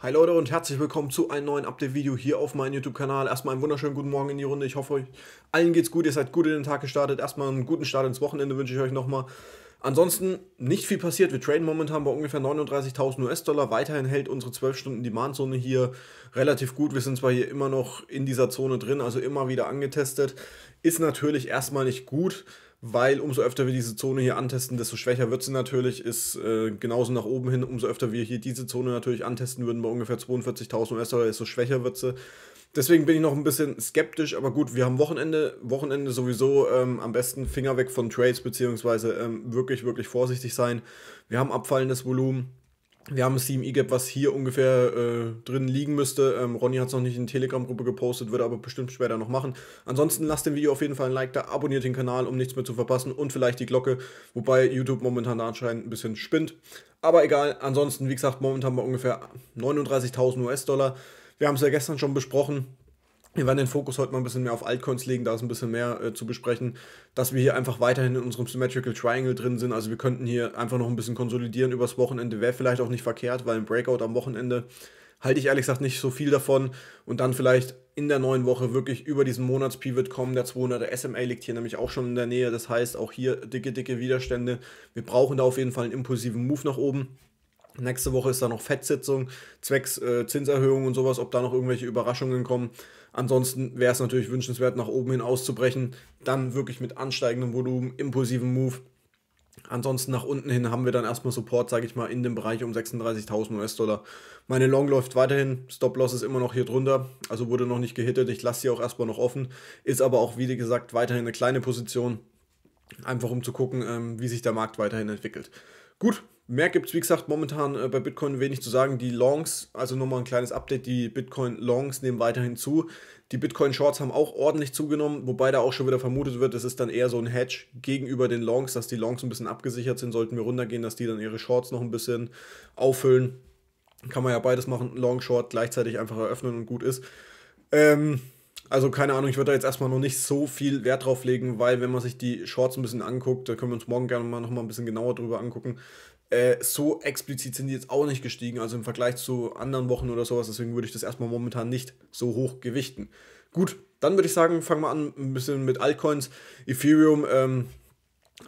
Hi Leute und herzlich willkommen zu einem neuen Update-Video hier auf meinem YouTube-Kanal. Erstmal einen wunderschönen guten Morgen in die Runde. Ich hoffe, euch allen geht's gut. Ihr seid gut in den Tag gestartet. Erstmal einen guten Start ins Wochenende wünsche ich euch nochmal. Ansonsten nicht viel passiert. Wir traden momentan bei ungefähr 39.000 US-Dollar. Weiterhin hält unsere 12-Stunden-Demand-Zone hier relativ gut. Wir sind zwar hier immer noch in dieser Zone drin, also immer wieder angetestet. Ist natürlich erstmal nicht gut weil umso öfter wir diese Zone hier antesten, desto schwächer wird sie natürlich, ist äh, genauso nach oben hin, umso öfter wir hier diese Zone natürlich antesten würden bei ungefähr 42.000 US-Dollar, desto schwächer wird sie. Deswegen bin ich noch ein bisschen skeptisch, aber gut, wir haben Wochenende, Wochenende sowieso ähm, am besten Finger weg von Trades, beziehungsweise ähm, wirklich, wirklich vorsichtig sein. Wir haben abfallendes Volumen wir haben ein Steam E-Gap, was hier ungefähr äh, drin liegen müsste. Ähm, Ronny hat es noch nicht in die Telegram-Gruppe gepostet, würde aber bestimmt später noch machen. Ansonsten lasst dem Video auf jeden Fall ein Like da, abonniert den Kanal, um nichts mehr zu verpassen und vielleicht die Glocke, wobei YouTube momentan anscheinend ein bisschen spinnt. Aber egal, ansonsten, wie gesagt, momentan bei ungefähr 39.000 US-Dollar. Wir haben es ja gestern schon besprochen. Wir werden den Fokus heute mal ein bisschen mehr auf Altcoins legen, da ist ein bisschen mehr äh, zu besprechen, dass wir hier einfach weiterhin in unserem Symmetrical Triangle drin sind. Also wir könnten hier einfach noch ein bisschen konsolidieren übers Wochenende. Wäre vielleicht auch nicht verkehrt, weil ein Breakout am Wochenende halte ich ehrlich gesagt nicht so viel davon. Und dann vielleicht in der neuen Woche wirklich über diesen Monatspivot kommen. Der 200er SMA liegt hier nämlich auch schon in der Nähe. Das heißt auch hier dicke, dicke Widerstände. Wir brauchen da auf jeden Fall einen impulsiven Move nach oben. Nächste Woche ist da noch Fettsitzung, zwecks äh, Zinserhöhung und sowas, ob da noch irgendwelche Überraschungen kommen. Ansonsten wäre es natürlich wünschenswert, nach oben hin auszubrechen. Dann wirklich mit ansteigendem Volumen, impulsiven Move. Ansonsten nach unten hin haben wir dann erstmal Support, sage ich mal, in dem Bereich um 36.000 US-Dollar. Meine Long läuft weiterhin, Stop-Loss ist immer noch hier drunter, also wurde noch nicht gehittet. Ich lasse sie auch erstmal noch offen, ist aber auch, wie gesagt, weiterhin eine kleine Position, einfach um zu gucken, ähm, wie sich der Markt weiterhin entwickelt. Gut, Mehr gibt es, wie gesagt, momentan äh, bei Bitcoin wenig zu sagen. Die Longs, also nochmal ein kleines Update, die Bitcoin Longs nehmen weiterhin zu. Die Bitcoin Shorts haben auch ordentlich zugenommen, wobei da auch schon wieder vermutet wird, es ist dann eher so ein Hedge gegenüber den Longs, dass die Longs ein bisschen abgesichert sind, sollten wir runtergehen, dass die dann ihre Shorts noch ein bisschen auffüllen. Kann man ja beides machen, Long, Short, gleichzeitig einfach eröffnen und gut ist. Ähm, also keine Ahnung, ich würde da jetzt erstmal noch nicht so viel Wert drauf legen, weil wenn man sich die Shorts ein bisschen anguckt, da können wir uns morgen gerne mal nochmal ein bisschen genauer drüber angucken, äh, so explizit sind die jetzt auch nicht gestiegen, also im Vergleich zu anderen Wochen oder sowas. Deswegen würde ich das erstmal momentan nicht so hoch gewichten. Gut, dann würde ich sagen, fangen wir an ein bisschen mit Altcoins. Ethereum, ähm,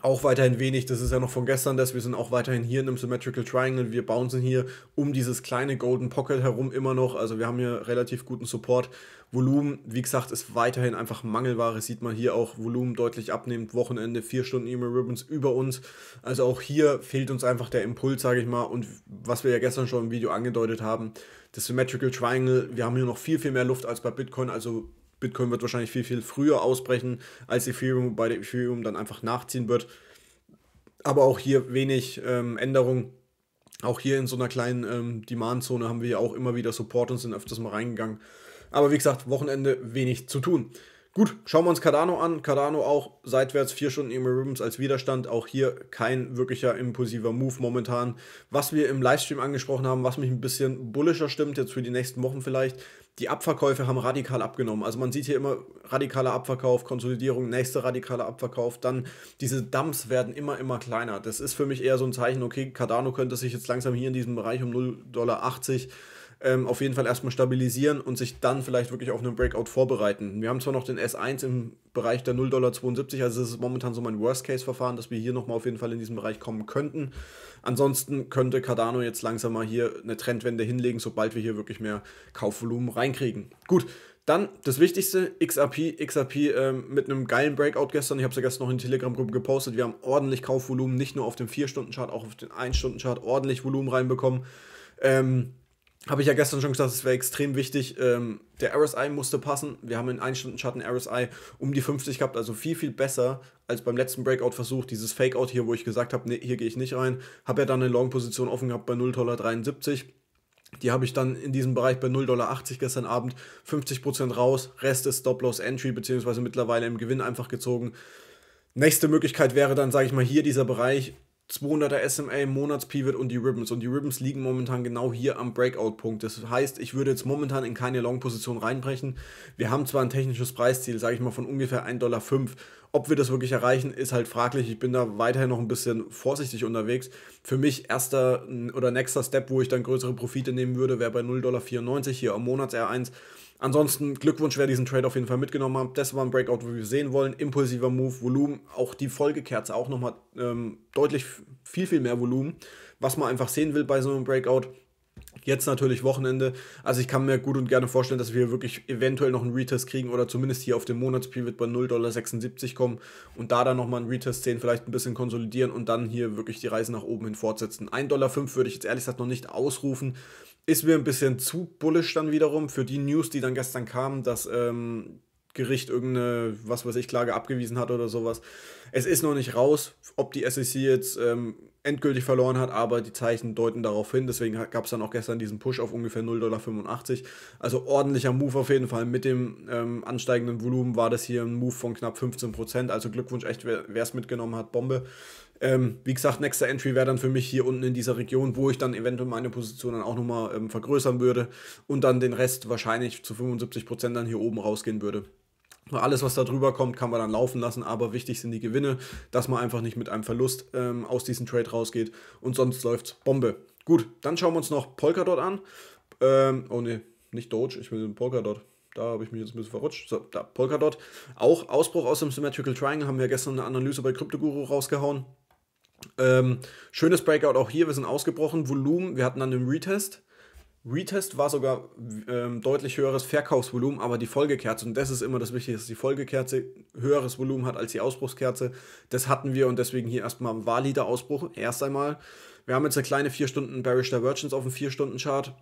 auch weiterhin wenig, das ist ja noch von gestern, dass wir sind auch weiterhin hier in einem Symmetrical Triangle, wir bouncen hier um dieses kleine Golden Pocket herum immer noch, also wir haben hier relativ guten Support, Volumen, wie gesagt, ist weiterhin einfach Mangelware, sieht man hier auch Volumen deutlich abnehmend, Wochenende, 4 Stunden E-Mail Ribbons über uns, also auch hier fehlt uns einfach der Impuls, sage ich mal, und was wir ja gestern schon im Video angedeutet haben, das Symmetrical Triangle, wir haben hier noch viel, viel mehr Luft als bei Bitcoin, also Bitcoin wird wahrscheinlich viel, viel früher ausbrechen als Ethereum, wobei Ethereum dann einfach nachziehen wird. Aber auch hier wenig ähm, Änderung. Auch hier in so einer kleinen ähm, demand haben wir ja auch immer wieder Support und sind öfters mal reingegangen. Aber wie gesagt, Wochenende wenig zu tun. Gut, schauen wir uns Cardano an. Cardano auch seitwärts vier Stunden Emerubens als Widerstand. Auch hier kein wirklicher impulsiver Move momentan. Was wir im Livestream angesprochen haben, was mich ein bisschen bullischer stimmt, jetzt für die nächsten Wochen vielleicht, die Abverkäufe haben radikal abgenommen. Also man sieht hier immer radikaler Abverkauf, Konsolidierung, nächster radikaler Abverkauf, dann diese Dumps werden immer, immer kleiner. Das ist für mich eher so ein Zeichen, okay, Cardano könnte sich jetzt langsam hier in diesem Bereich um 0,80 Dollar ähm, auf jeden Fall erstmal stabilisieren und sich dann vielleicht wirklich auf einen Breakout vorbereiten. Wir haben zwar noch den S1 im Bereich der 0,72 also das ist momentan so mein Worst-Case-Verfahren, dass wir hier nochmal auf jeden Fall in diesen Bereich kommen könnten. Ansonsten könnte Cardano jetzt langsam mal hier eine Trendwende hinlegen, sobald wir hier wirklich mehr Kaufvolumen reinkriegen. Gut, dann das Wichtigste, XRP, XRP ähm, mit einem geilen Breakout gestern. Ich habe es ja gestern noch in Telegram-Gruppe gepostet. Wir haben ordentlich Kaufvolumen, nicht nur auf dem 4-Stunden-Chart, auch auf den 1-Stunden-Chart ordentlich Volumen reinbekommen. Ähm, habe ich ja gestern schon gesagt, es wäre extrem wichtig. Ähm, der RSI musste passen. Wir haben in 1 Stunden Schatten RSI um die 50 gehabt, also viel, viel besser als beim letzten Breakout-Versuch. Dieses Fakeout hier, wo ich gesagt habe, nee, hier gehe ich nicht rein. Habe ja dann eine Long-Position offen gehabt bei 0,73 die habe ich dann in diesem Bereich bei 0,80 Dollar gestern Abend 50% raus. Rest ist Stop-Loss-Entry, beziehungsweise mittlerweile im Gewinn einfach gezogen. Nächste Möglichkeit wäre dann, sage ich mal, hier dieser Bereich 200er SMA, Monatspivot und die Ribbons. Und die Ribbons liegen momentan genau hier am Breakout-Punkt. Das heißt, ich würde jetzt momentan in keine Long-Position reinbrechen. Wir haben zwar ein technisches Preisziel, sage ich mal, von ungefähr 1,05 Dollar. Ob wir das wirklich erreichen, ist halt fraglich. Ich bin da weiterhin noch ein bisschen vorsichtig unterwegs. Für mich erster oder nächster Step, wo ich dann größere Profite nehmen würde, wäre bei 0,94 Dollar hier am Monats R1. Ansonsten Glückwunsch, wer diesen Trade auf jeden Fall mitgenommen hat. Das war ein Breakout, wo wir sehen wollen. Impulsiver Move, Volumen, auch die Folgekerze auch nochmal ähm, deutlich viel, viel mehr Volumen, was man einfach sehen will bei so einem Breakout. Jetzt natürlich Wochenende. Also ich kann mir gut und gerne vorstellen, dass wir wirklich eventuell noch einen Retest kriegen oder zumindest hier auf dem Monatsprivate bei 0,76 kommen und da dann nochmal einen Retest sehen, vielleicht ein bisschen konsolidieren und dann hier wirklich die Reise nach oben hin fortsetzen. 1,5 würde ich jetzt ehrlich gesagt noch nicht ausrufen. Ist mir ein bisschen zu bullisch dann wiederum für die News, die dann gestern kamen, dass ähm, Gericht irgendeine, was weiß ich, Klage abgewiesen hat oder sowas. Es ist noch nicht raus, ob die SEC jetzt ähm, endgültig verloren hat, aber die Zeichen deuten darauf hin. Deswegen gab es dann auch gestern diesen Push auf ungefähr 0,85 Dollar. Also ordentlicher Move auf jeden Fall. Mit dem ähm, ansteigenden Volumen war das hier ein Move von knapp 15 Prozent. Also Glückwunsch echt, wer es mitgenommen hat, Bombe. Ähm, wie gesagt, nächster Entry wäre dann für mich hier unten in dieser Region, wo ich dann eventuell meine Position dann auch nochmal ähm, vergrößern würde und dann den Rest wahrscheinlich zu 75% Prozent dann hier oben rausgehen würde. Alles, was da drüber kommt, kann man dann laufen lassen, aber wichtig sind die Gewinne, dass man einfach nicht mit einem Verlust ähm, aus diesem Trade rausgeht und sonst läuft's Bombe. Gut, dann schauen wir uns noch Polkadot an. Ähm, oh ne, nicht Doge, ich will Polkadot. Da habe ich mich jetzt ein bisschen verrutscht. So, da, Polkadot. Auch Ausbruch aus dem Symmetrical Triangle haben wir gestern eine Analyse bei CryptoGuru rausgehauen. Ähm, schönes Breakout auch hier, wir sind ausgebrochen. Volumen, wir hatten dann den Retest Retest war sogar ähm, deutlich höheres Verkaufsvolumen, aber die Folgekerze, und das ist immer das Wichtige, dass die Folgekerze höheres Volumen hat als die Ausbruchskerze. Das hatten wir und deswegen hier erstmal ein Valider Ausbruch. Erst einmal, wir haben jetzt eine kleine 4 Stunden Bearish Divergence auf dem 4-Stunden-Chart.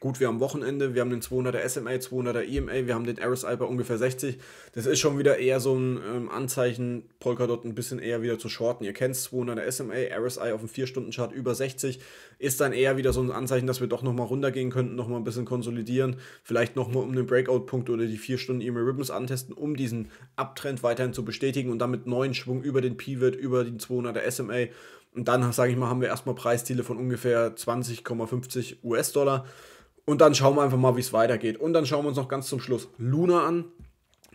Gut, wir haben Wochenende, wir haben den 200er SMA, 200er EMA, wir haben den RSI bei ungefähr 60. Das ist schon wieder eher so ein ähm, Anzeichen, Polkadot ein bisschen eher wieder zu shorten. Ihr kennt 200er SMA, RSI auf dem 4-Stunden-Chart über 60. Ist dann eher wieder so ein Anzeichen, dass wir doch nochmal runtergehen könnten, nochmal ein bisschen konsolidieren. Vielleicht nochmal um den Breakout-Punkt oder die 4-Stunden-EMA-Ribbons antesten, um diesen Abtrend weiterhin zu bestätigen und damit neuen Schwung über den Pivot, über den 200er SMA. Und dann, sage ich mal, haben wir erstmal Preisziele von ungefähr 20,50 US-Dollar. Und dann schauen wir einfach mal, wie es weitergeht. Und dann schauen wir uns noch ganz zum Schluss Luna an.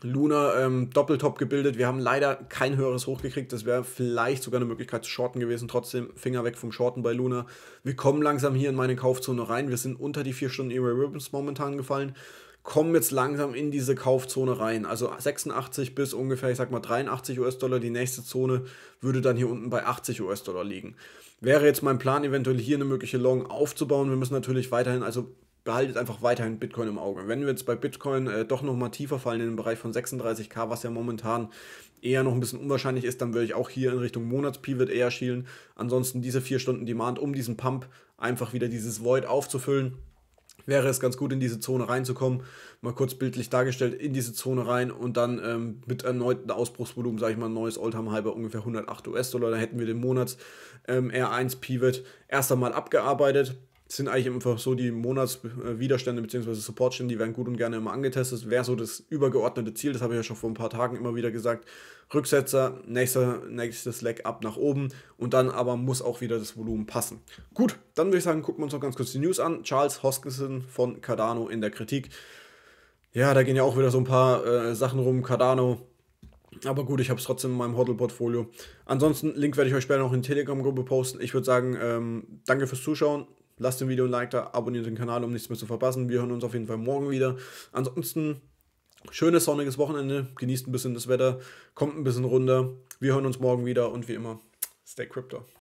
Luna ähm, Doppeltop gebildet. Wir haben leider kein höheres Hoch gekriegt. Das wäre vielleicht sogar eine Möglichkeit zu shorten gewesen. Trotzdem Finger weg vom Shorten bei Luna. Wir kommen langsam hier in meine Kaufzone rein. Wir sind unter die 4 Stunden Era Ribbons momentan gefallen. Kommen jetzt langsam in diese Kaufzone rein. Also 86 bis ungefähr, ich sag mal 83 US-Dollar. Die nächste Zone würde dann hier unten bei 80 US-Dollar liegen. Wäre jetzt mein Plan, eventuell hier eine mögliche Long aufzubauen. Wir müssen natürlich weiterhin, also behaltet einfach weiterhin Bitcoin im Auge. Wenn wir jetzt bei Bitcoin äh, doch nochmal tiefer fallen in den Bereich von 36k, was ja momentan eher noch ein bisschen unwahrscheinlich ist, dann würde ich auch hier in Richtung Monatspivot eher schielen. Ansonsten diese 4 Stunden Demand, um diesen Pump einfach wieder dieses Void aufzufüllen wäre es ganz gut, in diese Zone reinzukommen. Mal kurz bildlich dargestellt, in diese Zone rein und dann ähm, mit erneuten Ausbruchsvolumen, sage ich mal, ein neues Oldtime halber ungefähr 108 US-Dollar. Da hätten wir den Monats ähm, R1 Pivot erst einmal abgearbeitet sind eigentlich einfach so die Monatswiderstände bzw. Supportstände, die werden gut und gerne immer angetestet. wäre so das übergeordnete Ziel, das habe ich ja schon vor ein paar Tagen immer wieder gesagt. Rücksetzer, nächster, nächstes Leg ab nach oben und dann aber muss auch wieder das Volumen passen. Gut, dann würde ich sagen, gucken wir uns noch ganz kurz die News an. Charles Hoskinson von Cardano in der Kritik. Ja, da gehen ja auch wieder so ein paar äh, Sachen rum. Cardano, aber gut, ich habe es trotzdem in meinem Hodl-Portfolio. Ansonsten, Link werde ich euch später noch in die Telegram-Gruppe posten. Ich würde sagen, ähm, danke fürs Zuschauen. Lasst dem Video ein Like da, abonniert den Kanal, um nichts mehr zu verpassen. Wir hören uns auf jeden Fall morgen wieder. Ansonsten schönes sonniges Wochenende, genießt ein bisschen das Wetter, kommt ein bisschen runter. Wir hören uns morgen wieder und wie immer, stay crypto.